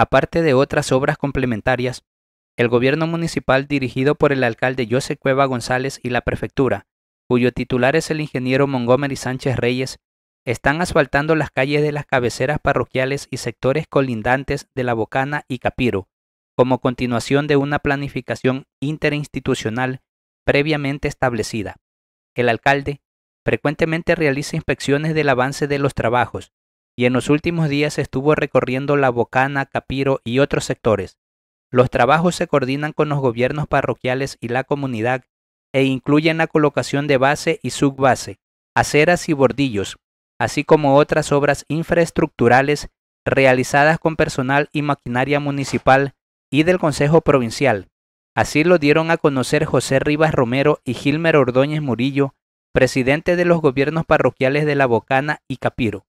Aparte de otras obras complementarias, el gobierno municipal dirigido por el alcalde José Cueva González y la prefectura, cuyo titular es el ingeniero Montgomery Sánchez Reyes, están asfaltando las calles de las cabeceras parroquiales y sectores colindantes de La Bocana y Capiro, como continuación de una planificación interinstitucional previamente establecida. El alcalde frecuentemente realiza inspecciones del avance de los trabajos, y en los últimos días estuvo recorriendo La Bocana, Capiro y otros sectores. Los trabajos se coordinan con los gobiernos parroquiales y la comunidad e incluyen la colocación de base y subbase, aceras y bordillos, así como otras obras infraestructurales realizadas con personal y maquinaria municipal y del Consejo Provincial. Así lo dieron a conocer José Rivas Romero y Gilmer Ordóñez Murillo, presidente de los gobiernos parroquiales de La Bocana y Capiro.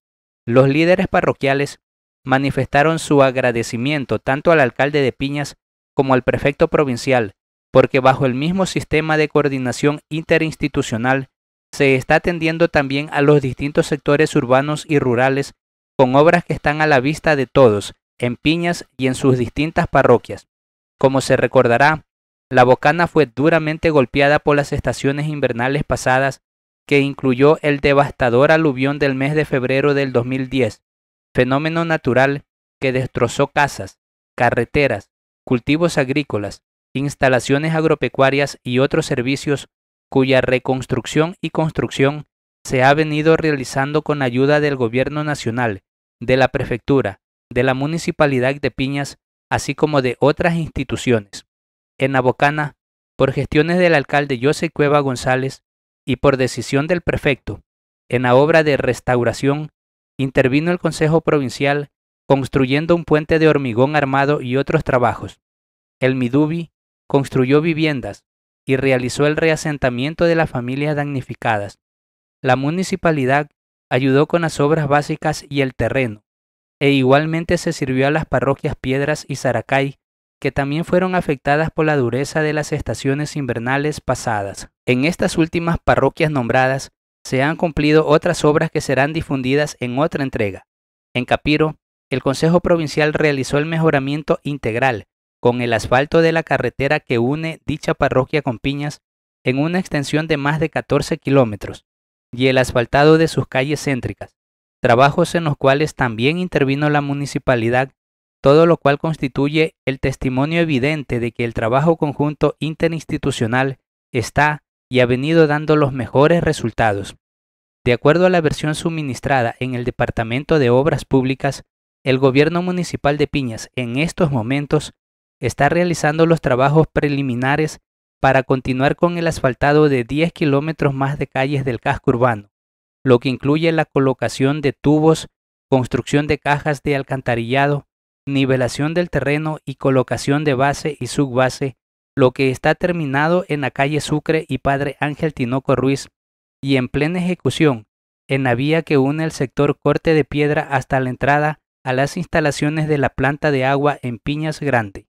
Los líderes parroquiales manifestaron su agradecimiento tanto al alcalde de Piñas como al prefecto provincial, porque bajo el mismo sistema de coordinación interinstitucional se está atendiendo también a los distintos sectores urbanos y rurales con obras que están a la vista de todos, en Piñas y en sus distintas parroquias. Como se recordará, la Bocana fue duramente golpeada por las estaciones invernales pasadas que incluyó el devastador aluvión del mes de febrero del 2010, fenómeno natural que destrozó casas, carreteras, cultivos agrícolas, instalaciones agropecuarias y otros servicios cuya reconstrucción y construcción se ha venido realizando con ayuda del Gobierno Nacional, de la Prefectura, de la Municipalidad de Piñas, así como de otras instituciones. En Abocana, por gestiones del alcalde José Cueva González, y por decisión del prefecto, en la obra de restauración, intervino el Consejo Provincial construyendo un puente de hormigón armado y otros trabajos. El Midubi construyó viviendas y realizó el reasentamiento de las familias damnificadas. La municipalidad ayudó con las obras básicas y el terreno, e igualmente se sirvió a las parroquias Piedras y Saracay que también fueron afectadas por la dureza de las estaciones invernales pasadas. En estas últimas parroquias nombradas se han cumplido otras obras que serán difundidas en otra entrega. En Capiro, el Consejo Provincial realizó el mejoramiento integral con el asfalto de la carretera que une dicha parroquia con Piñas en una extensión de más de 14 kilómetros y el asfaltado de sus calles céntricas, trabajos en los cuales también intervino la municipalidad todo lo cual constituye el testimonio evidente de que el trabajo conjunto interinstitucional está y ha venido dando los mejores resultados. De acuerdo a la versión suministrada en el Departamento de Obras Públicas, el gobierno municipal de Piñas en estos momentos está realizando los trabajos preliminares para continuar con el asfaltado de 10 kilómetros más de calles del casco urbano, lo que incluye la colocación de tubos, construcción de cajas de alcantarillado, nivelación del terreno y colocación de base y subbase, lo que está terminado en la calle Sucre y Padre Ángel Tinoco Ruiz y en plena ejecución en la vía que une el sector Corte de Piedra hasta la entrada a las instalaciones de la planta de agua en Piñas Grande.